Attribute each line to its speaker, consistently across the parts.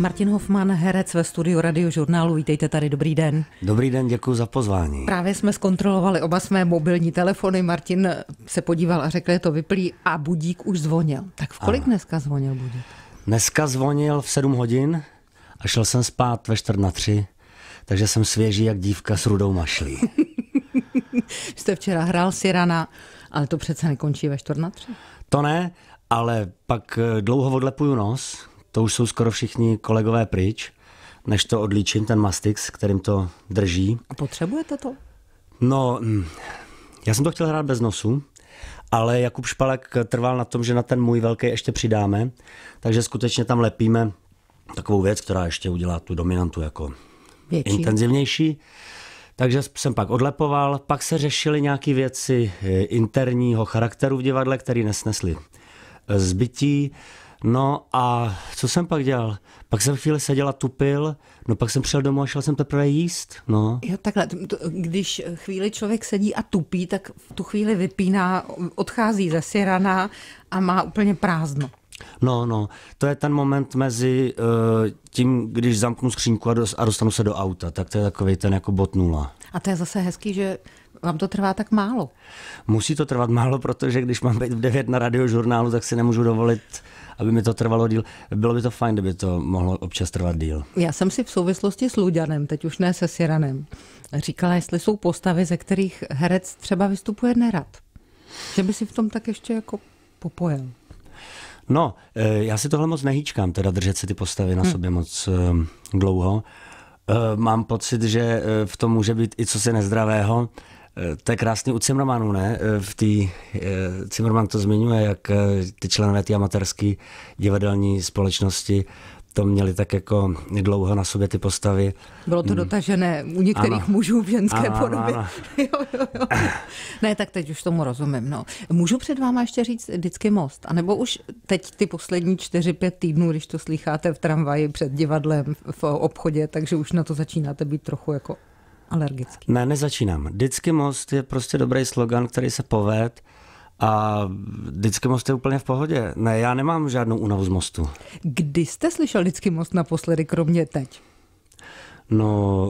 Speaker 1: Martin Hoffman, herec ve studiu radiožurnálu. Vítejte tady, dobrý den.
Speaker 2: Dobrý den, děkuji za pozvání.
Speaker 1: Právě jsme zkontrolovali oba své mobilní telefony. Martin se podíval a řekl, že to vyplý a budík už zvonil. Tak v kolik ano. dneska zvonil budík?
Speaker 2: Dneska zvonil v 7 hodin a šel jsem spát ve 4 na 3, takže jsem svěží jak dívka s rudou mašlí.
Speaker 1: jste včera hrál Sirana, ale to přece nekončí ve 4 na 3.
Speaker 2: To ne, ale pak eh, dlouho odlepuju nos, to už jsou skoro všichni kolegové pryč, než to odlíčím, ten Mastix, kterým to drží.
Speaker 1: A potřebujete to?
Speaker 2: No, mm, já jsem to chtěl hrát bez nosu, ale Jakub Špalek trval na tom, že na ten můj velký ještě přidáme, takže skutečně tam lepíme takovou věc, která ještě udělá tu dominantu jako Větší. intenzivnější. Takže jsem pak odlepoval, pak se řešily nějaké věci eh, interního charakteru v divadle, které nesnesly eh, zbytí. No a co jsem pak dělal? Pak jsem chvíli seděl a tupil, no pak jsem přišel domů a šel jsem teprve jíst, no.
Speaker 1: Jo, takhle, když chvíli člověk sedí a tupí, tak v tu chvíli vypíná, odchází ze sirana a má úplně prázdno.
Speaker 2: No, no, to je ten moment mezi uh, tím, když zamknu skřínku a, dost, a dostanu se do auta, tak to je takový ten jako bot nula.
Speaker 1: A to je zase hezký, že vám to trvá tak málo.
Speaker 2: Musí to trvat málo, protože když mám být v 9 na radiožurnálu, tak si nemůžu dovolit aby mi to trvalo díl. Bylo by to fajn, kdyby to mohlo občas trvat díl.
Speaker 1: Já jsem si v souvislosti s Luďanem, teď už ne se Siranem, říkala, jestli jsou postavy, ze kterých herec třeba vystupuje nerad. Že by si v tom tak ještě jako popojil.
Speaker 2: No, eh, já si tohle moc nehýčkám, teda držet si ty postavy na hm. sobě moc eh, dlouho. Eh, mám pocit, že v tom může být i co si nezdravého. Eh, to je krásný u Cimrmanu, ne? Eh, v tý, eh, Cimrman to zmiňuje, jak ty členové té amatérské divadelní společnosti to měli tak jako dlouho na sobě ty postavy. Bylo to hmm.
Speaker 1: dotažené u některých ano. mužů v ženské ano, podobě. Ano, ano. jo, jo, jo. Ne, tak teď už tomu rozumím. No. Můžu před váma ještě říct vždycky most? A nebo už teď ty poslední 4-5 týdnů, když to slycháte v tramvaji před divadlem v obchodě, takže už na to začínáte být trochu jako alergický.
Speaker 2: Ne, nezačínám. Vždycky most je prostě dobrý slogan, který se poved a vždycky most je úplně v pohodě. Ne, já nemám žádnou únavu z mostu.
Speaker 1: Kdy jste slyšel vždycky most naposledy, kromě teď?
Speaker 2: No,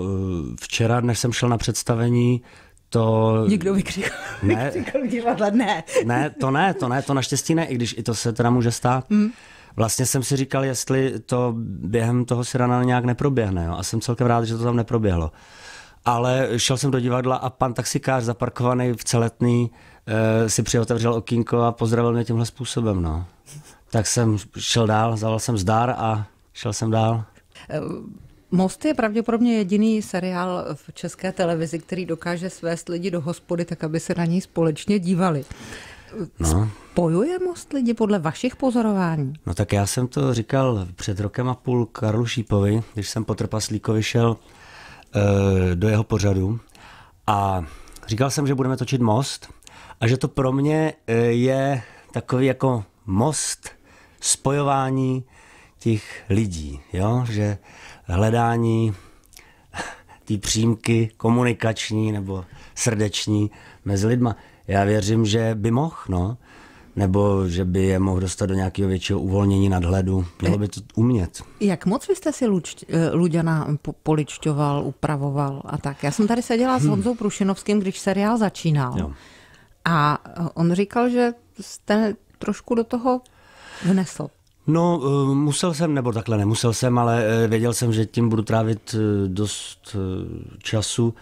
Speaker 2: včera, než jsem šel na představení, to... Nikdo
Speaker 1: vykřikl, ne, vykřikl divadle, ne.
Speaker 2: Ne, to ne, to ne, to naštěstí ne, i když i to se teda může stát. Mm. Vlastně jsem si říkal, jestli to během toho Sirana nějak neproběhne, jo? a jsem celkem rád, že to tam neproběhlo ale šel jsem do divadla a pan taxikář zaparkovaný v celetný eh, si přiotevřel okýnko a pozdravil mě tímhle způsobem. No. Tak jsem šel dál, zavolal jsem zdar a šel jsem dál.
Speaker 1: Eh, most je pravděpodobně jediný seriál v české televizi, který dokáže svést lidi do hospody, tak aby se na něj společně dívali. No. Spojuje most lidi podle vašich pozorování?
Speaker 2: No tak já jsem to říkal před rokem a půl Karlu Šípovi, když jsem po Trpaslíkovi šel Eh, do jeho pořadu a říkal jsem, že budeme točit most a že to pro mě eh, je takový jako most spojování těch lidí, jo? že hledání té přímky komunikační nebo srdeční mezi lidma. Já věřím, že by mohl, no nebo že by je mohl dostat do nějakého většího uvolnění nadhledu. Mělo by to umět.
Speaker 1: Jak moc vy jste si Luč, eh, Luďana poličťoval, upravoval a tak? Já jsem tady seděla hmm. s Honzou Prušinovským, když seriál začínal. Jo. A eh, on říkal, že jste trošku do toho vnesl.
Speaker 2: No, eh, musel jsem, nebo takhle nemusel jsem, ale věděl jsem, že tím budu trávit dost času.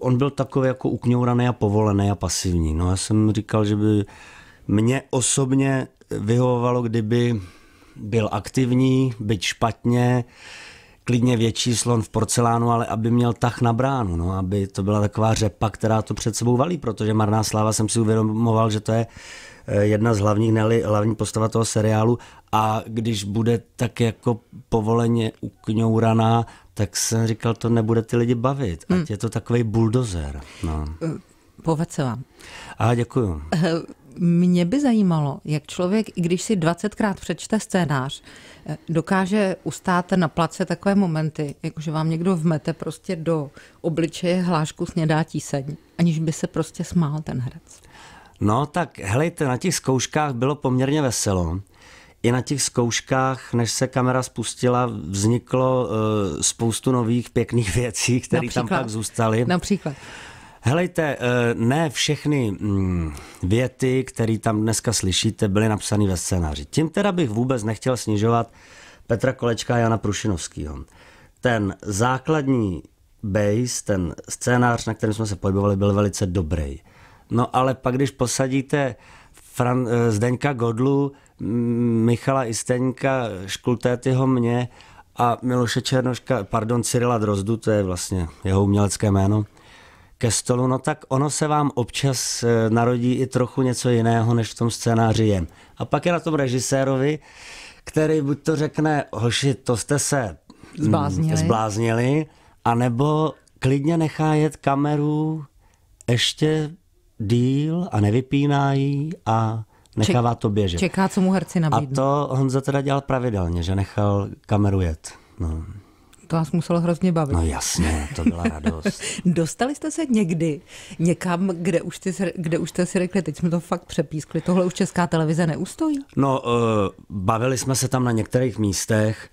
Speaker 2: On byl takový jako ukňouraný a povolený a pasivní. No já jsem říkal, že by mně osobně vyhovovalo, kdyby byl aktivní, byť špatně, klidně větší slon v porcelánu, ale aby měl tah na bránu, no, aby to byla taková řepa, která to před sebou valí, protože Marná sláva jsem si uvědomoval, že to je eh, jedna z hlavních, ne hlavní postava toho seriálu a když bude tak jako povoleně ukňouraná, tak jsem říkal, to nebude ty lidi bavit, ať hmm. je to takový buldozer. No.
Speaker 1: Eh, Poved se vám.
Speaker 2: A děkuju.
Speaker 1: Eh, mě by zajímalo, jak člověk, i když si 20krát přečte scénář, eh, dokáže ustát na place takové momenty, jakože vám někdo vmete prostě do obličeje hlášku snědá tíseň, aniž by se prostě smál ten herec.
Speaker 2: No tak helejte, na těch zkouškách bylo poměrně veselo. I na těch zkouškách, než se kamera spustila, vzniklo uh, spoustu nových pěkných věcí, které tam pak zůstaly. Například. Helejte, eh, ne všechny mm, věty, které tam dneska slyšíte, byly napsané ve scénáři. Tím teda bych vůbec nechtěl snižovat Petra Kolečka a Jana Prušinovského. Ten základní base, ten scénář, na kterém jsme se pohybovali, byl velice dobrý. No ale pak, když posadíte Fran- eh, Zdeňka Godlu, mm, Michala Isteňka, Škultétyho mě a Miloše Černoška, pardon, Cyrila Drozdu, to je vlastně jeho umělecké jméno, ke stolu, no tak ono se vám občas eh, narodí i trochu něco jiného, než v tom scénáři je. A pak je na tom režisérovi, který buď to řekne, hoši, to jste se mm, zbláznili, zbláznili anebo klidně nechá jet kameru ještě díl a nevypíná ji a nechává to běžet.
Speaker 1: Čeká, co mu herci nabídnou.
Speaker 2: A to Honza teda dělal pravidelně, že nechal kameru jet. No.
Speaker 1: To vás muselo hrozně bavit. No jasně, to byla radost. Dostali jste se někdy někam, kde už, ty, kde už jste si řekli, teď jsme to fakt přepískli, tohle už česká televize neustojí?
Speaker 2: No, uh, bavili jsme se tam na některých místech,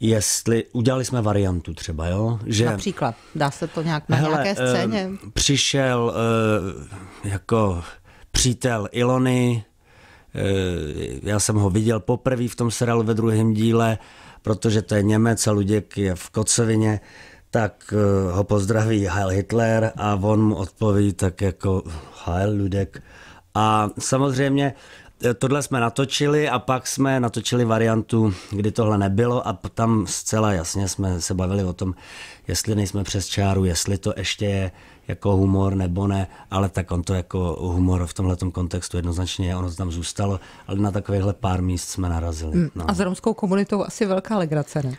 Speaker 2: jestli udělali jsme variantu třeba, jo? Že, Například,
Speaker 1: dá se to nějak na hele, nějaké eh, scéně? Uh,
Speaker 2: přišel uh, jako přítel Ilony, já jsem ho viděl poprvé v tom seriálu ve druhém díle protože to je Němec a Luděk je v Kocovině, tak eh, ho pozdraví Heil Hitler a on mu odpoví tak jako Heil Luděk“ A samozřejmě tohle jsme natočili a pak jsme natočili variantu, kdy tohle nebylo a tam zcela jasně jsme se bavili o tom, jestli nejsme přes čáru, jestli to ještě je jako humor nebo ne, ale tak on to jako humor v tomhle kontextu jednoznačně je, ono tam zůstalo, ale na takovýchhle pár míst jsme narazili. Hmm, no. A s
Speaker 1: romskou komunitou asi velká legrace, ne?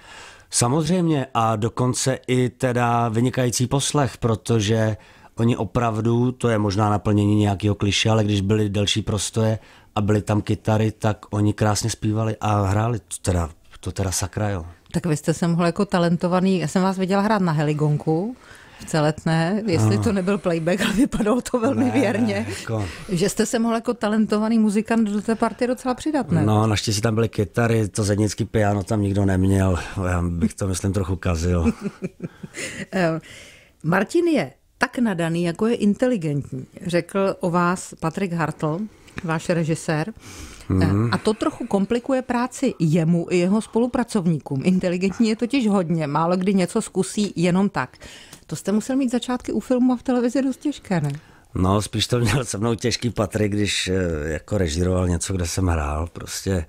Speaker 2: Samozřejmě a dokonce i teda vynikající poslech, protože oni opravdu, to je možná naplnění nějakého kliše, ale když byly delší prostoje, a byly tam kytary, tak oni krásně zpívali a hráli. To teda, to teda sakra, jo.
Speaker 1: Tak vy jste se mohl jako talentovaný, já jsem vás viděla hrát na heligonku v celetné, jestli no. to nebyl playback, ale vypadalo to velmi ne, věrně, ne, jako... že jste se mohl jako talentovaný muzikant do té party docela přidat, ne?
Speaker 2: No, naštěstí tam byly kytary, to zednický piano tam nikdo neměl, já bych to, myslím, trochu kazil.
Speaker 1: Eh, Martin je tak nadaný, jako je inteligentní, řekl o vás Patrik Hartl, váš režisér. Mm-hmm. A to trochu komplikuje práci jemu i jeho spolupracovníkům. Inteligentní je totiž hodně, málo kdy něco zkusí jenom tak. To jste musel mít začátky u filmu a v televizi dost těžké, ne?
Speaker 2: No, spíš to měl se mnou těžký Patrik, když eh, jako režíroval něco, kde jsem hrál. Prostě eh,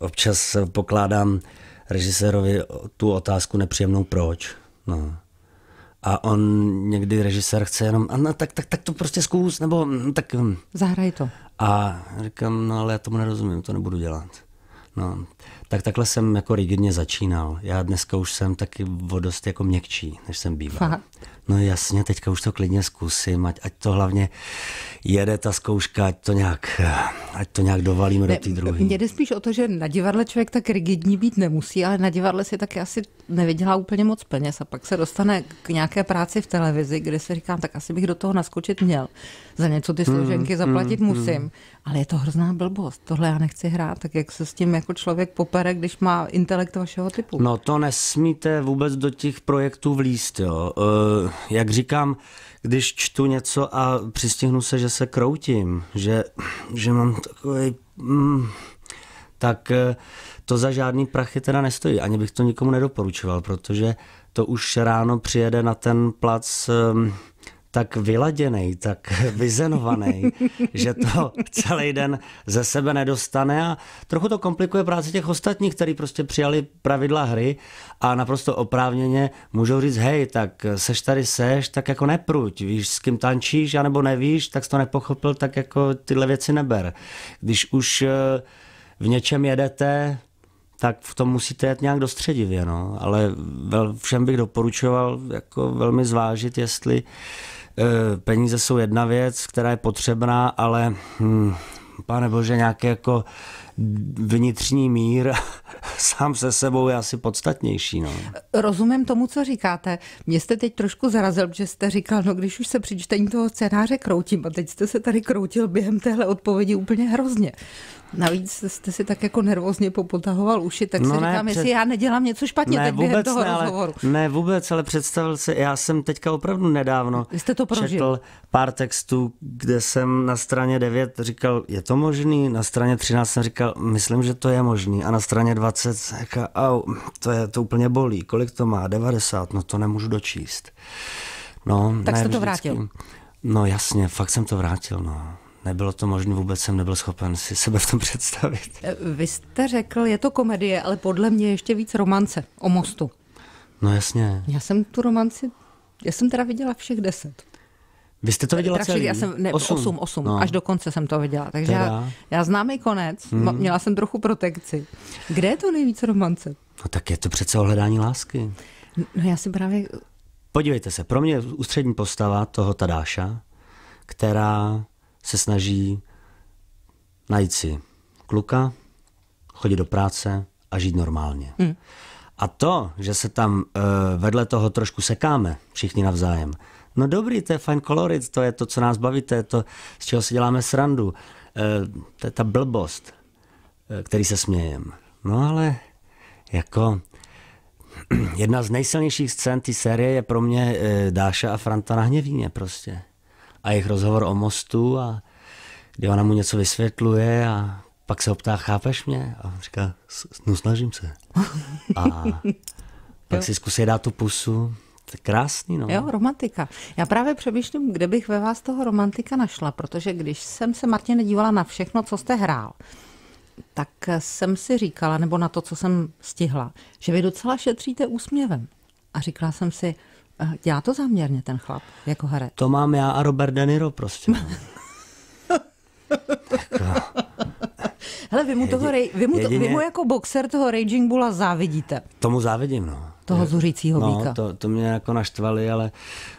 Speaker 2: občas pokládám režisérovi tu otázku nepříjemnou proč. No a on někdy režisér chce jenom, a no, tak, tak, tak to prostě zkus, nebo mm, tak... Mm. Zahraj to. A říkám, no ale já tomu nerozumím, to nebudu dělat. No, tak takhle jsem jako rigidně začínal. Já dneska už jsem taky vodost jako měkčí, než jsem býval. Fakt no jasně, teďka už to klidně zkusím, ať, ať to hlavně jede ta zkouška, ať to nějak, ať to nějak dovalíme ne, do té druhé.
Speaker 1: Mně jde spíš o to, že na divadle člověk tak rigidní být nemusí, ale na divadle si taky asi nevydělá úplně moc peněz a pak se dostane k nějaké práci v televizi, kde se říkám, tak asi bych do toho naskočit měl za něco ty hmm, složenky mm, zaplatit mm, musím. Mm. Ale je to hrozná blbost. Tohle já nechci hrát, tak jak se s tím jako člověk popere, když má intelekt vašeho typu. No
Speaker 2: to nesmíte vůbec do těch projektů vlíst, jo. Uh, jak říkám, když čtu něco a přistihnu se, že se kroutím, že, že mám takový... Mm, hm, tak eh, to za žádný prachy teda nestojí. Ani bych to nikomu nedoporučoval, protože to už ráno přijede na ten plac hm, tak vyladěný, tak vyzenovaný, že to celý den ze sebe nedostane a trochu to komplikuje práci těch ostatních, kteří prostě přijali pravidla hry a naprosto oprávněně můžou říct, hej, tak seš tady seš, tak jako nepruď, víš, s kým tančíš, anebo nevíš, tak jsi to nepochopil, tak jako tyhle věci neber. Když už eh, v něčem jedete, tak v tom musíte jet nějak dostředivě, no. Ale všem bych doporučoval jako velmi zvážit, jestli uh, Eh, peníze jsou jedna věc, která je potřebná, ale hm, pane bože, nějaký jako vnitřní mír sám se sebou je asi podstatnější. No.
Speaker 1: Rozumím tomu, co říkáte. Mě jste teď trošku zarazil, že jste říkal, no když už se při čtení toho scénáře kroutím, a teď jste se tady kroutil během téhle odpovědi úplně hrozně. Navíc jste si tak jako nervózně popotahoval uši, tak no si ne, říkám, před... jestli já nedělám něco špatně ne, teď vůbec během toho ne, ale, rozhovoru.
Speaker 2: Ne, vůbec, ale představil si, já jsem teďka opravdu nedávno jste to prožil. četl pár textů, kde jsem na straně 9 říkal, je to možný, na straně 13 jsem říkal, myslím, že to je možný a na straně 20 říkal, au, to, je, to úplně bolí, kolik to má, 90, no to nemůžu dočíst. No, tak ne, jste to vždycky. vrátil. No jasně, fakt jsem to vrátil, no nebylo to možné, vůbec jsem nebyl schopen si sebe v tom představit.
Speaker 1: Eh, vy jste řekl, je to komedie, ale podle mě ještě víc romance o mostu. No jasně. Já jsem tu romanci, já jsem teda viděla všech deset.
Speaker 2: Vy jste to viděla Traši, eh, celý? Já jsem, ne, osm, osm, osm no. až do
Speaker 1: konce jsem to viděla. Takže teda. já, já znám i konec, hmm. měla jsem trochu protekci. Kde je to nejvíc romance?
Speaker 2: No tak je to přece o hledání lásky.
Speaker 1: No já si právě...
Speaker 2: Podívejte se, pro mě je ústřední postava toho Tadáša, která se snaží najít si kluka, chodit do práce a žít normálně. Hmm. A to, že se tam uh, vedle toho trošku sekáme všichni navzájem, no dobrý, to je fajn kolorit, to je to, co nás baví, to je to, z čeho si děláme srandu, uh, to je ta blbost, uh, který se smějem. No ale jako jedna z nejsilnějších scén té série je pro mě uh, Dáša a Franta na hněvíně prostě a jejich rozhovor o mostu a kdy ona mu něco vysvětluje a pak se optá, chápeš mě? A on říká, no snažím se. A pak si zkusí dát tu pusu. To je krásný, no. Jo,
Speaker 1: romantika. Já právě přemýšlím, kde bych ve vás toho romantika našla, protože když jsem se, Martin, dívala na všechno, co jste hrál, tak jsem si říkala, nebo na to, co jsem stihla, že vy docela šetříte úsměvem. A říkala jsem si, Eh, dělá to záměrně ten chlap, jako hare.
Speaker 2: To mám já a Robert De Niro prostě. No.
Speaker 1: Hele, vy mu, toho, vy mu, jedině, vy mu jako boxer toho Raging Bulla závidíte.
Speaker 2: Tomu závidím, no
Speaker 1: toho zuřícího no, víka. To,
Speaker 2: to mě jako naštvali, ale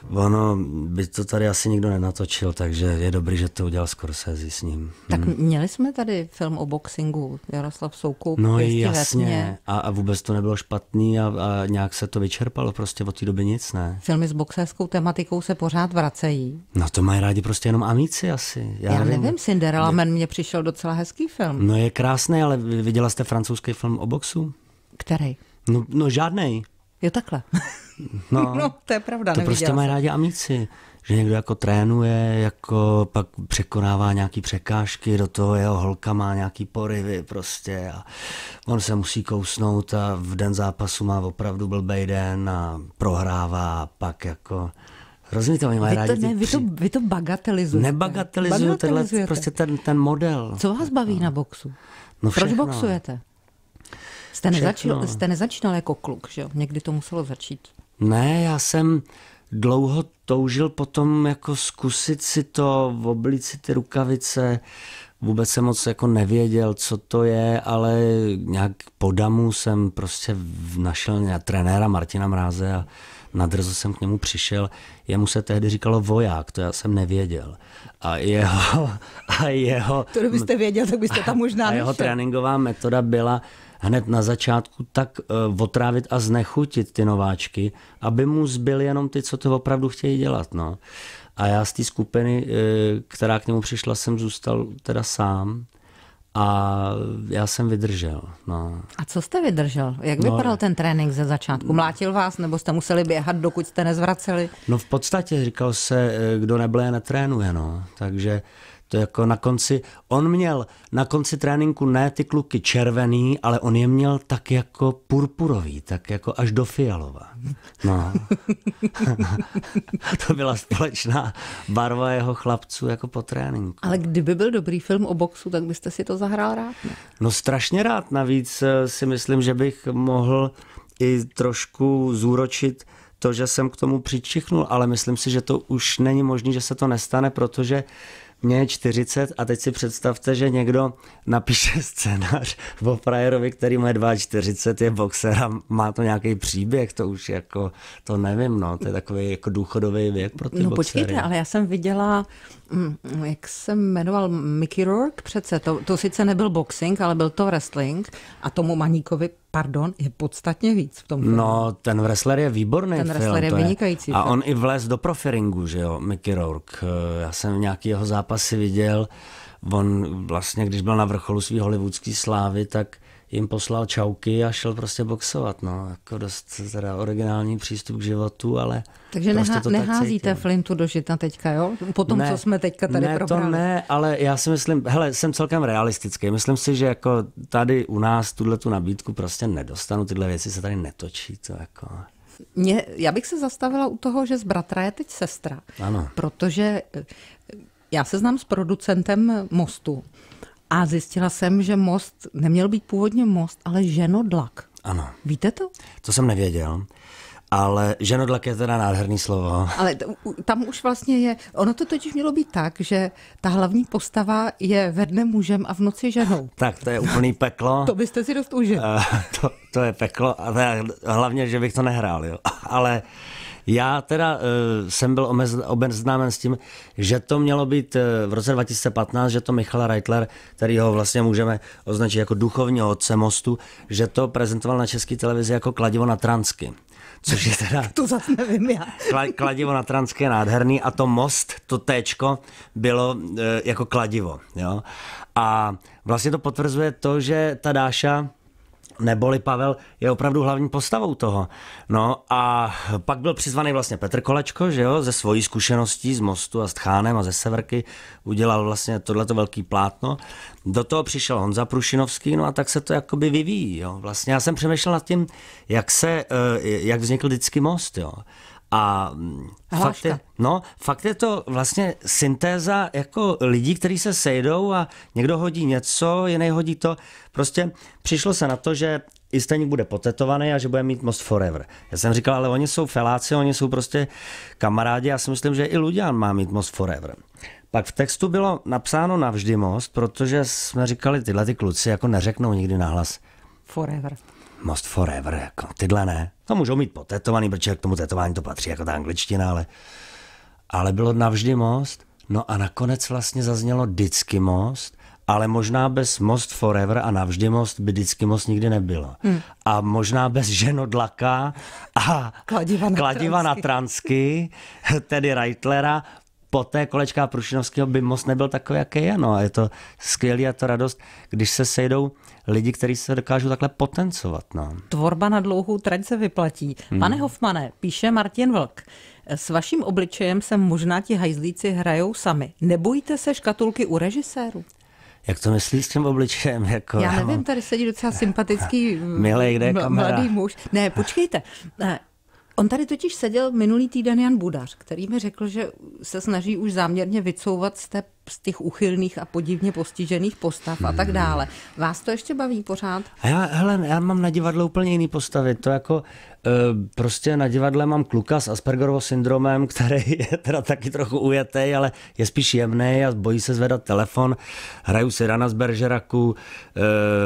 Speaker 2: ono by to tady asi nikdo nenatočil, takže je dobrý, že to udělal Scorsese s ním. Tak hmm.
Speaker 1: měli jsme tady film o boxingu, Jaroslav Soukup. No jasně,
Speaker 2: a, a vůbec to nebylo špatný a, a nějak se to vyčerpalo, prostě od té doby nic, ne?
Speaker 1: Filmy s boxerskou tematikou se pořád vracejí.
Speaker 2: No to mají rádi prostě jenom amici asi. Já, Já nevím, nevím
Speaker 1: Cinderella Man mě... mě přišel docela hezký film.
Speaker 2: No je krásný, ale viděla jste francouzský film o boxu? Který? No, no žádnej.
Speaker 1: Jo, takhle. No, no to je pravda. To prostě jsem. mají rádi
Speaker 2: amici, že někdo jako trénuje, jako pak překonává nějaký překážky, do toho jeho holka má nějaký porivy prostě a on se musí kousnout a v den zápasu má opravdu blbej den a prohrává a pak jako... Rozumíte, oni mají vy to, rádi ne,
Speaker 1: vy, to, vy to bagatelizujete. Nebagatelizuju tenhle, prostě
Speaker 2: ten, ten model.
Speaker 1: Co vás baví no. na boxu?
Speaker 2: No Proč boxujete?
Speaker 1: Jste nezačínal no. jste nezačínal jako kluk, že jo? Někdy to muselo začít.
Speaker 2: Ne, já jsem dlouho toužil potom jako zkusit si to, v oblici ty rukavice, vůbec jsem moc jako nevěděl, co to je, ale nějak po damu jsem prostě našel nějak trenéra Martina Mráze a nadrzo jsem k němu přišel. Jemu se tehdy říkalo voják, to já jsem nevěděl. A jeho... A jeho to byste
Speaker 1: věděl, tak byste tam možná A jeho nešel.
Speaker 2: tréninková metoda byla, hned na začátku tak eh, otrávit a znechutit ty nováčky, aby mu zbyly jenom ty, co to opravdu chtějí dělat. No. A já z té skupiny, eh, která k němu přišla, jsem zůstal teda sám. A já jsem vydržel. No.
Speaker 1: A co jste vydržel? Jak no, vypadal eh, ten trénink ze začátku? Mm. Mlátil vás, nebo jste museli běhat, dokud jste nezvraceli?
Speaker 2: No v podstatě říkal se, kdo neble, netrénuje. No. Takže to jako na konci, on měl na konci tréninku ne ty kluky červený, ale on je měl tak jako purpurový, tak jako až do fialova. No. to byla společná barva jeho chlapců jako po tréninku.
Speaker 1: Ale kdyby byl dobrý film o boxu, tak byste si to zahrál rád? Ne?
Speaker 2: No strašně rád, navíc eh, si myslím, že bych mohl i trošku zúročit to, že jsem k tomu přičichnul, ale myslím si, že to už není možné, že se to nestane, protože uh, mě je 40 a teď si představte, že někdo napíše scénář o frajerovi, který má 42, je boxer a má to nějaký příběh, to už jako, to nevím, no, to je takový jako důchodový věk pro ty No boxery. počkejte, ale
Speaker 1: já jsem viděla, mm, mm, jak se jmenoval Mickey Rourke přece, to, to sice nebyl boxing, ale byl to wrestling a tomu Maníkovi pardon, je podstatně víc v tom filmu.
Speaker 2: No, ten wrestler je výborný Ten wrestler film, je vynikající je. A on i vlez do profiringu, že jo, Mickey Rourke. Eh, já jsem nějaký jeho zápasy viděl. On vlastně, když byl na vrcholu své hollywoodské slávy, tak jim poslal čauky a šel prostě boxovat. No, jako dost teda originální přístup k životu, ale Takže prostě neha- to neházíte
Speaker 1: tak flintu do žita teďka, jo? Po tom, ne, co jsme teďka tady ne, probrali. to ne,
Speaker 2: ale já si myslím, hele, jsem celkem realistický. Myslím si, že jako tady u nás tuhle tu nabídku prostě nedostanu, tyhle věci se tady netočí, to jako...
Speaker 1: Mě, já bych se zastavila u toho, že z bratra je teď sestra. Ano. Protože eh, já se znám s producentem Mostu, a zjistila jsem, že most neměl být původně most, ale ženodlak. Ano. Víte to?
Speaker 2: To jsem nevěděl. Ale ženodlak je teda nádherný slovo.
Speaker 1: Ale tam už vlastně je, ono to totiž mělo být tak, že ta hlavní postava je ve dne mužem a v noci ženou.
Speaker 2: Tak to je úplný peklo. to
Speaker 1: byste si dost užili.
Speaker 2: Eh, to, to je peklo a hlavně, že bych to nehrál, jo. Ale uh, já teda uh, jsem byl obeznámen s tím, že to mělo být uh, v roce 2015, že to Michal Reitler, který ho vlastně můžeme označit jako duchovního otce mostu, že to prezentoval na české televizi jako kladivo na transky. Což je teda... to zase nevím já. Kla, kladivo na Transké je nádherný a to most, to téčko, bylo uh, jako kladivo. Jo? A vlastně to potvrzuje to, že ta Dáša Neboli Pavel je opravdu hlavní postavou toho. No a pak byl přizvaný vlastně Petr Kolečko, že jo, ze svojí zkušeností z Mostu a s Tchánem a ze Severky udělal vlastně tohleto velký plátno. Do toho přišel Honza Prušinovský, no a tak se to jakoby vyvíjí, jo. Vlastně já jsem přemýšlel nad tím, jak se, eh, jak vznikl vždycky Most, jo. A fakt je, no, fakt je to vlastně syntéza jako lidí, kteří se sejdou a někdo hodí něco, jiný hodí to. Prostě přišlo se na to, že i stejně bude potetovaný a že bude mít Most Forever. Já jsem říkal, ale oni jsou feláci, oni jsou prostě kamarádi, já si myslím, že i Ludian má mít Most Forever. Pak v textu bylo napsáno navždy most, protože jsme říkali, tyhle ty kluci jako neřeknou nikdy nahlas. Forever. Most Forever, jako tyhle ne. To můžou mít potetovaný, protože k tomu tetování to patří jako ta angličtina, ale, ale bylo navždy most. No a nakonec vlastně zaznělo vždycky most, ale možná bez Most Forever a navždy Most by vždycky Most nikdy nebylo. Hmm. A možná bez Ženodlaka a kladiva na kladiva transky, na transky tedy Reitlera, po té kolečka Prušinovského by most nebyl takový, jaký je. No. A je to skvělý a to radost, když se sejdou lidi, kteří se dokážou takhle potencovat. No.
Speaker 1: Tvorba na dlouhou trať se vyplatí. Hmm. Pane hmm. Hofmane, píše Martin Vlk, s vaším obličejem se možná ti hajzlíci hrajou sami. Nebojíte se škatulky u režiséru?
Speaker 2: Jak to myslíš s tím obličejem? Jako, já nevím,
Speaker 1: tady sedí docela sympatický Milej, kde je mladý muž. Ne, počkejte. On tady totiž seděl minulý týden Jan Budař, který mi řekl, že se snaží už záměrně vycouvat z té z těch uchylných a podivně postižených postav a tak hmm. dále. Vás to ještě baví pořád?
Speaker 2: A já, hele, já mám na divadle úplně jiný postavy. To jako e, prostě na divadle mám kluka s Aspergerovo syndromem, který je teda taky trochu ujetý, ale je spíš jemný a bojí se zvedat telefon. Hraju si Rana z Beržeraku,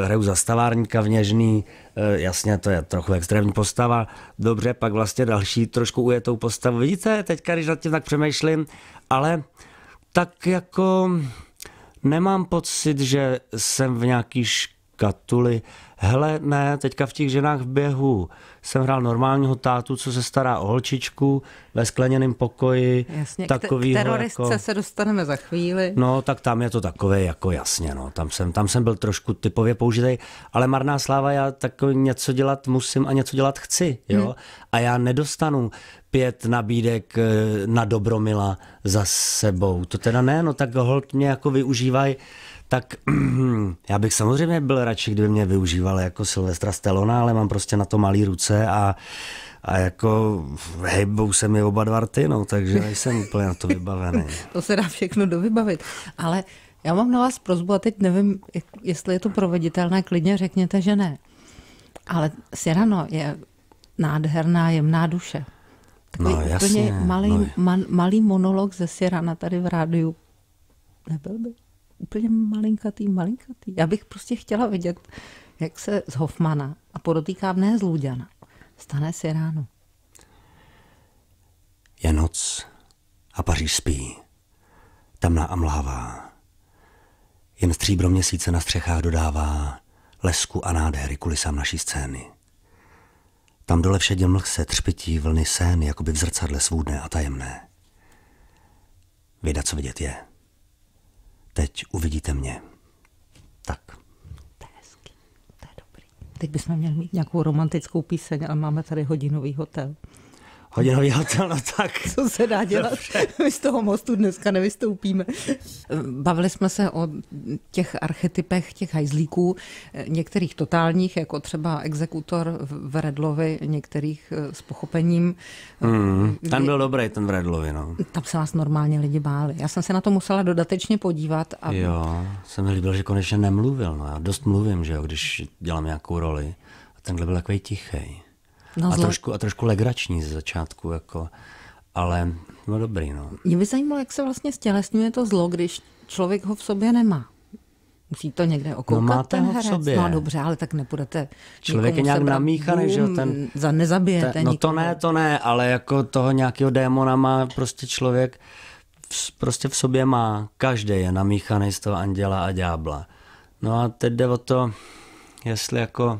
Speaker 2: e, hraju za stavárníka v Něžný, e, jasně, to je trochu extrémní postava. Dobře, pak vlastně další trošku ujetou postavu. Vidíte, teďka, když nad tím tak přemýšlím, ale tak jako nemám pocit, že jsem v nějaký škatuly. Hele, ne, teďka v těch ženách v běhu jsem hrál normálního tátu, co se stará o holčičku ve skleněném pokoji. Jasně, takový. K, jako- teroristce jako,
Speaker 1: se dostaneme za chvíli.
Speaker 2: No, tak tam je to takové jako jasně, no. Tam jsem, tam jsem byl trošku typově použitej. ale marná sláva, já takový něco dělat musím a něco dělat chci, jo. Hmm. A já nedostanu pět nabídek eh, na Dobromila za sebou. To teda ne, no tak hold mě jako využívají tak já bych samozřejmě byl radši, kdyby mě využíval jako Silvestra Stelona, ale mám prostě na to malý ruce a, a jako hejbou se mi oba dva rty, no, takže nejsem úplně na to vybavený.
Speaker 1: to se dá všechno dovybavit, ale já mám na vás prozbu a teď nevím, jestli je to proveditelné, klidně řekněte, že ne. Ale Sirano je nádherná, jemná duše. No, Takový no, jasně, úplně malý, no. man, malý monolog ze Sirana tady v rádiu. Nebyl by? úplně malinkatý, malinkatý. Já bych prostě chtěla vidět, jak se z Hofmana, a podotýká ne z Lůďana, stane si ráno.
Speaker 2: Je noc a Paříž spí. Tamná a mlává. Jen stříbro měsíce na střechách dodává lesku a nádhery kulisám naší scény. Tam dole všedě mlh se třpití vlny jako by v zrcadle svůdné a tajemné. Věda, co vidět je teď uvidíte mě. Tak.
Speaker 1: To je hezký, to je dobrý. Teď bychom měli mít nějakou romantickou píseň, ale máme tady hodinový hotel hodinový hotel, no tak. Co se dá dělat? Dobře. My z toho mostu dneska nevystoupíme. Bavili jsme se o těch archetypech, těch hajzlíků, některých totálních, jako třeba exekutor v Redlovi, některých eh, s pochopením.
Speaker 2: Mm, ten byl dobrý, ten v Redlovi, no.
Speaker 1: Tam se vás normálně lidi báli. Já jsem se na to musela dodatečně podívat. A...
Speaker 2: Jo, se mi líbilo, že konečně nemluvil. No. Já dost mluvím, že jo, když dělám nějakou roli. A tenhle byl takový tichý. No a, trošku, a trošku legrační ze začátku, jako, ale no dobrý. No.
Speaker 1: Mě by zajímalo, jak se vlastně stělesňuje to zlo, když člověk ho v sobě nemá. Musí to někde okoukat no máte ten ho v herec. sobě. No dobře, ale tak nepůjdete Člověk je nějak namíchaný, že jo? Ten, za nezabijete ten, No
Speaker 2: nikomu. to ne, to ne, ale jako toho nějakého démona má prostě člověk v, prostě v sobě má. Každý je namíchaný z toho anděla a ďábla. No a teď jde o to, jestli jako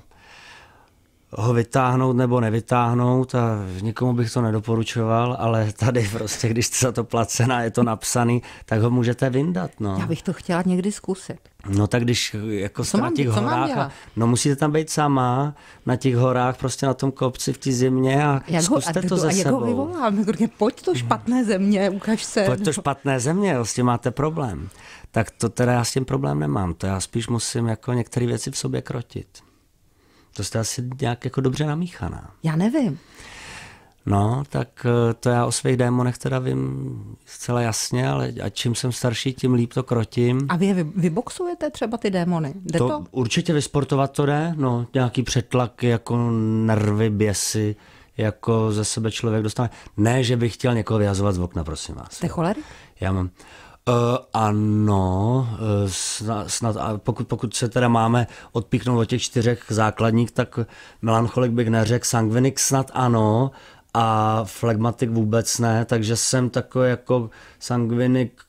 Speaker 2: ho vytáhnout nebo nevytáhnout a nikomu bych to nedoporučoval, ale tady prostě, když jste za to placená, je to napsaný, tak ho můžete vyndat. No. Já
Speaker 1: bych to chtěla někdy zkusit.
Speaker 2: No tak když jako co jste mám, na těch horách, a, no musíte tam být sama na těch horách, prostě na tom kopci v té zimě a jak zkuste ho, a to ze a jak ho vyvolám,
Speaker 1: řekne, pojď to špatné země, ukaž se. Pojď to
Speaker 2: špatné země, vlastně s tím máte problém. Tak to teda já s tím problém nemám, to já spíš musím jako některé věci v sobě krotit. To jste asi nějak jako dobře namíchaná. Já nevím. No, tak eh, to já o svých démonech teda vím zcela jasně, ale a čím jsem starší, tím líp to krotím. A
Speaker 1: vy je vyboxujete třeba ty démony? Jde to, to?
Speaker 2: Určitě vysportovat to jde, no, nějaký přetlak, jako nervy, běsy, jako ze sebe člověk dostane. Ne, že bych chtěl někoho vyhazovat z okna, prosím vás. Jste cholerik? Já mám Uh, ano, eh, snad, snad a pokud, pokud se teda máme odpíknout od těch čtyřech základních, tak melancholik bych neřekl, sangvinik snad ano a flegmatik vůbec ne, takže jsem takový jako sangvinik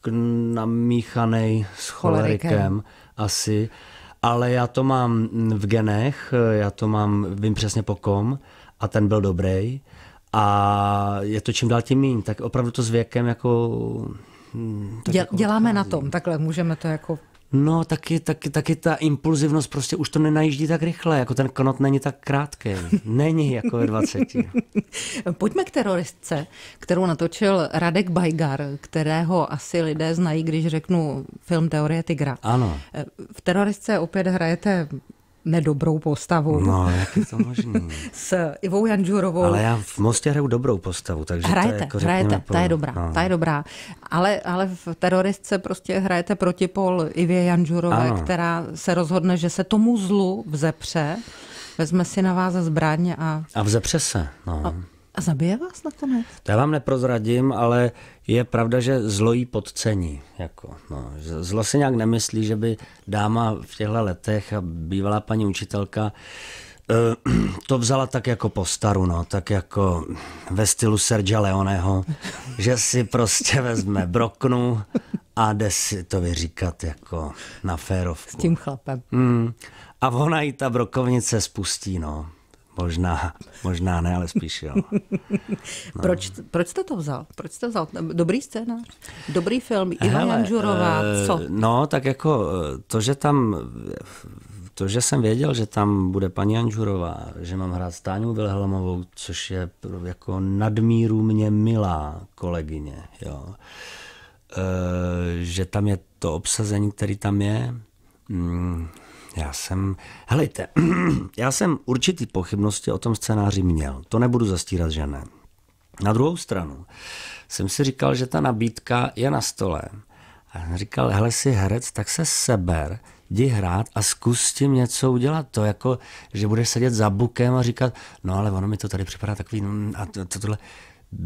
Speaker 2: namíchaný s cholerikem, cholerikem. asi, ale já to mám v genech, eh, já to mám, vím přesně po kom a ten byl dobrý a je to čím dál tím méně, tak opravdu to s věkem jako Hmm, Děl, jako
Speaker 1: děláme odchází. na tom, takhle můžeme to jako
Speaker 2: No, taky, taky, taky ta impulzivnost, prostě už to nenajíždí tak rychle, jako ten konot není tak krátký. Není jako ve 20.
Speaker 1: Pojďme k teroristce, kterou natočil Radek Bajgar, kterého asi lidé znají, když řeknu film Teorie tigra. Ano. Eh, v teroristce opět hrajete nedobrou postavu. No, jak je to možný? s Ivou Janžurovou. Ale já
Speaker 2: v Mostě hraju dobrou postavu, takže hrajete, to je jako hrajete, po... ta je dobrá, no. ta je
Speaker 1: dobrá. Ale, ale v teroristce prostě hrajete protipol Ivě Janžurové, ano. která se rozhodne, že se tomu zlu vzepře, vezme si na vás zbraně a...
Speaker 2: A vzepře se, no. A
Speaker 1: a zabije vás nakonec?
Speaker 2: To já vám neprozradím, ale je pravda, že zlo jí podcení. Jako, no, zlo si nějak nemyslí, že by dáma v těchto letech a bývalá paní učitelka eh, to vzala tak jako po staru, no, tak jako ve stylu Sergia Leoneho, že si prostě vezme broknu a jde si to vyříkat jako na férovku. S tím chlapem. Mm. A ona i ta brokovnice spustí, no. Možná, možná ne, ale spíš jo. No.
Speaker 1: Proč, proč jste to vzal? Proč jste vzal? Dobrý scénář, dobrý film, Iva Janžurová, eh, co?
Speaker 2: No, tak jako eh, to, že tam, to, že jsem věděl, že tam bude paní Janžurová, že mám hrát Stáňu Vilhelmovou, což je jako nadmíru mě milá kolegyně, jo. Eh, že tam je to obsazení, který tam je, mm, já jsem, helejte, já jsem určitý pochybnosti o tom scénáři měl. To nebudu zastírat, že ne. Na druhou stranu jsem si říkal, že ta nabídka je na stole. A jsem říkal, hele si herec, tak se seber, jdi hrát a zkus s tím něco udělat. To jako, že budeš sedět za bukem a říkat, no ale ono mi to tady připadá takový, no, a to, to, tohle.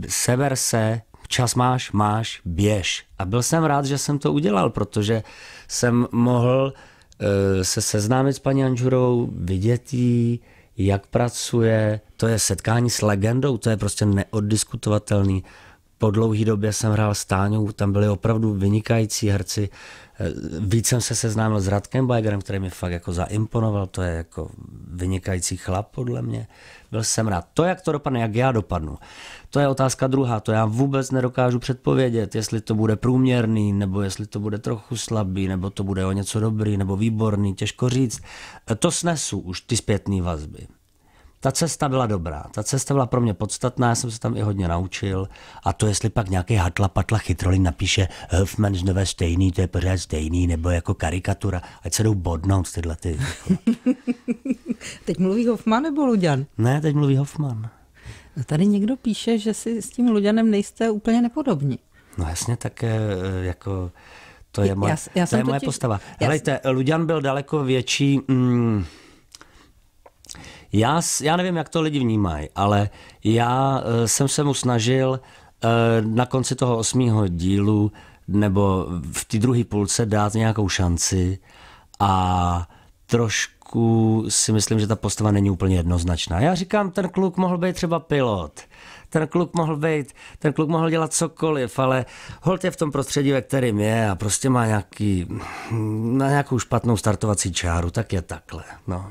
Speaker 2: Seber se, čas máš, máš, běž. A byl jsem rád, že jsem to udělal, protože jsem mohl uh, Eh, se seznámit s paní Anžurou, vidět jí, jak pracuje, to je setkání s legendou, to je prostě neoddiskutovatelný. Po dlouhý době jsem hrál s Táňou, tam byli opravdu vynikající herci, Eh, víc jsem se seznámil s Radkem Bajgerem, který mi fakt jako zaimponoval, to je jako vynikající chlap podle mě. Byl jsem rád. To, jak to dopadne, jak já dopadnu, to je otázka druhá, to já vůbec nedokážu předpovědět, jestli to bude průměrný, nebo jestli to bude trochu slabý, nebo to bude o něco dobrý, nebo výborný, těžko říct. Eh, to snesu už ty zpětné vazby ta cesta byla dobrá, ta cesta byla pro mě podstatná, já jsem se tam i hodně naučil a to, jestli pak nějaký hatla patla chytroli napíše eh, Hoffman znovu stejný, to je pořád stejný, nebo jako karikatura, ať se jdou bodnout tyhle ty.
Speaker 1: teď mluví Hoffman nebo Luďan? Ne, teď mluví Hoffman. No tady někdo píše, že si s tím Luďanem nejste úplně nepodobní.
Speaker 2: No jasně, tak eh, jako to je moje, já, já to je moje totiž, postava. Hele, já... Helejte, Luďan byl daleko větší... Mm, já, já nevím, jak to lidi vnímají, ale já eh, jsem se mu snažil eh, na konci toho osmého dílu nebo v té druhé půlce dát nějakou šanci a trošku si myslím, že ta postava není úplně jednoznačná. Já říkám, ten kluk mohl být třeba pilot, ten kluk mohl být, ten kluk mohl dělat cokoliv, ale holt je v tom prostředí, ve kterém je a prostě má nějaký, na nějakou špatnou startovací čáru, tak je takhle. No.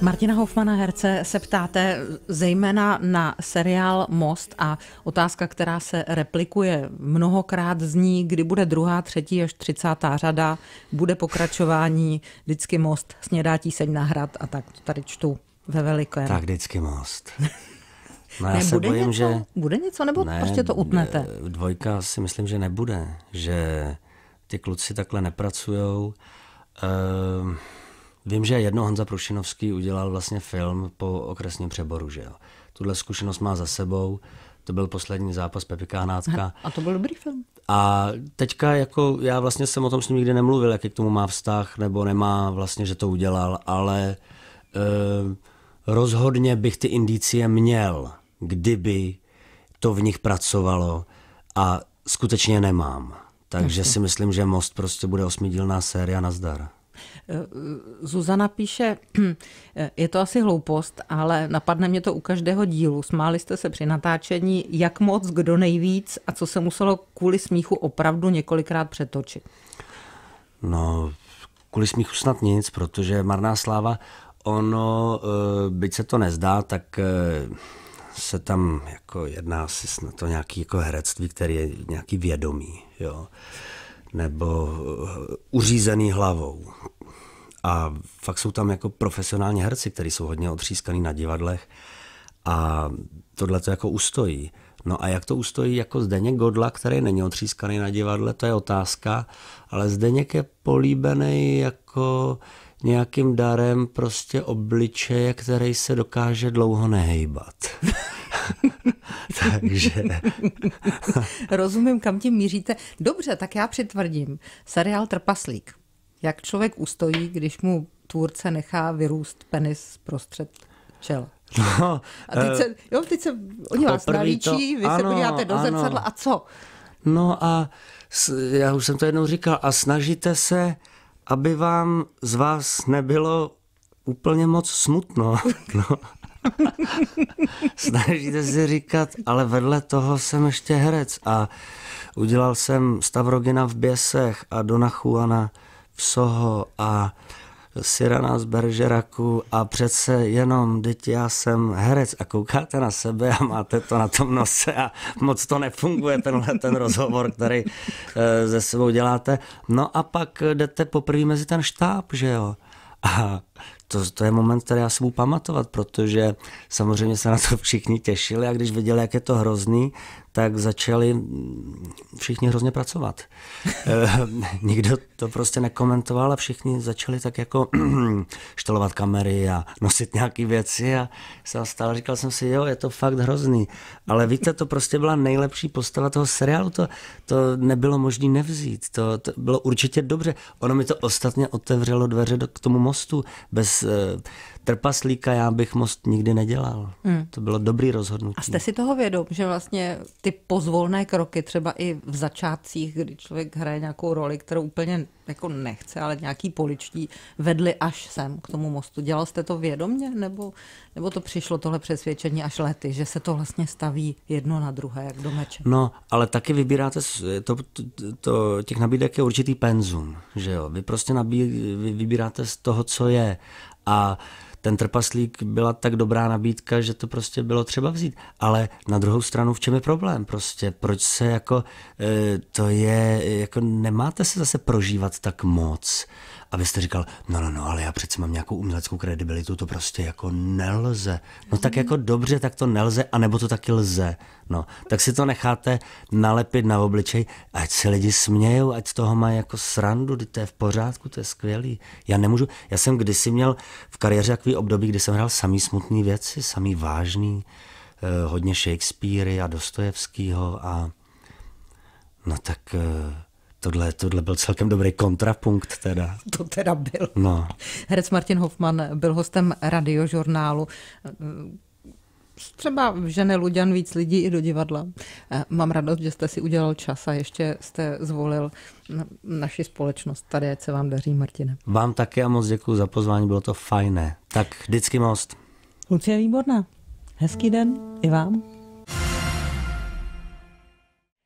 Speaker 1: Martina Hofmana Herce se ptáte zejména na seriál Most a otázka, která se replikuje mnohokrát zní, kdy bude druhá, třetí až třicátá řada, bude pokračování, vždycky Most, snědá tíseň na hrad a tak to tady čtu ve veliké. Tak
Speaker 2: vždycky Most. No já ne, se bude bojím, něco? že... Bude něco, nebo ne, prostě to utnete? Dvojka si myslím, že nebude, že ty kluci takhle nepracujou. Ehm... Vím, že jedno Hanza Prušinovský udělal vlastně film po okresním přeboru, že jo. Tuhle zkušenost má za sebou, to byl poslední zápas Pepi Kánácka.
Speaker 1: A to byl dobrý film.
Speaker 2: A teďka jako já vlastně jsem o tom s ním nikdy nemluvil, jaký k tomu má vztah, nebo nemá vlastně, že to udělal, ale eh, rozhodně bych ty indicie měl, kdyby to v nich pracovalo a skutečně nemám. Takže si myslím, že Most prostě bude osmidílná série, nazdar.
Speaker 1: Eh, Zuzana píše, hm, eh, je to asi hloupost, ale napadne mě to u každého dílu. Smáli jste se při natáčení, jak moc, kdo nejvíc a co se muselo kvůli smíchu opravdu několikrát přetočit?
Speaker 2: No, kvůli smíchu snad nic, protože Marná sláva, ono, eh, byť se to nezdá, tak se tam jako jedná asi snad to nějaký jako herectví, který je nějaký vědomí, jo nebo eh, uřízený hlavou. A fakt jsou tam jako profesionální herci, kteří jsou hodně otřískaný na divadlech a tohle to jako ustojí. No a jak to ustojí jako Zdeněk Godla, který není otřískaný na divadle, to je otázka, ale Zdeněk je políbený jako nějakým darem prostě obličeje, který se dokáže dlouho nehejbat. Takže...
Speaker 1: Rozumím, kam tím míříte. Dobře, tak já přitvrdím. Seriál Trpaslík. Jak člověk ustojí, když mu tvůrce nechá vyrůst penis prostřed čela?
Speaker 2: No, a teď se, eh,
Speaker 1: jo, teď se oni vás nalíčí, to, vy ano, se podíváte do zrcadla a co?
Speaker 2: No a já už jsem to jednou říkal, a snažíte se, aby vám z vás nebylo úplně moc smutno. No. Snažíte si říkat, ale vedle toho jsem ještě herec a udělal jsem Stavrogina v Běsech a Dona Juana v Soho a Sirana z Beržeraku a přece jenom, teď já jsem herec a koukáte na sebe a máte to na tom nose a moc to nefunguje, tenhle ten rozhovor, který eh, ze sebou děláte. No a pak jdete poprvé mezi ten štáb, že jo. A to, to je moment, který já si budu pamatovat, protože samozřejmě se na to všichni těšili a když viděli, jak je to hrozný, tak začali všichni hrozně pracovat. Eh, nikdo to prostě nekomentoval a všichni začali tak jako štelovat kamery a nosit nějaké věci a jsem stál říkal jsem si, jo, je to fakt hrozný. Ale víte, to prostě byla nejlepší postava toho seriálu, to, to nebylo možné nevzít, to, to bylo určitě dobře. Ono mi to ostatně otevřelo dveře do, k tomu mostu bez eh, trpaslíka já bych most nikdy nedělal. Hmm. To bylo dobrý rozhodnutí. A jste
Speaker 1: si toho vědom, že vlastně ty pozvolné kroky, třeba i v začátcích, kdy člověk hraje nějakou roli, kterou úplně jako nechce, ale nějaký poličtí, vedli až sem k tomu mostu. Dělal jste to vědomně, nebo, nebo to přišlo tohle přesvědčení až lety, že se to vlastně staví jedno na druhé, jak do meče? No,
Speaker 2: ale taky vybíráte, to, to, to těch nabídek je určitý penzum, že jo. Vy prostě nabí, vy vybíráte z toho, co je. A uh, ten trpaslík byla tak dobrá nabídka, že to prostě bylo třeba vzít. Ale na druhou stranu, v čem je problém prostě? Proč se jako, eh, to je, jako nemáte se zase prožívat tak moc abyste říkal, no, no, no, ale já přece mám nějakou uměleckou kredibilitu, to prostě jako nelze. No tak jako dobře, tak to nelze, anebo to taky lze. No, tak si to necháte nalepit na obličej, ať se lidi smějou, ať z toho mají jako srandu, to je v pořádku, to je skvělý. Já nemůžu, já jsem kdysi měl v kariéře takový období, kdy jsem hrál samý smutný věci, samý vážný, eh, hodně Shakespeare a Dostojevského a no tak eh, Tohle, tohle byl celkem dobrý kontrapunkt teda.
Speaker 1: To teda byl. No. Herec Martin Hoffman byl hostem radiožurnálu. Třeba žene Luďan víc lidí i do divadla. Mám radost, že jste si udělal čas a ještě jste zvolil naši společnost. Tady, ať se vám daří, Martine.
Speaker 2: Vám také a moc děkuji za pozvání, bylo to fajné. Tak vždycky most.
Speaker 1: Lucie Výborná, hezký den i vám.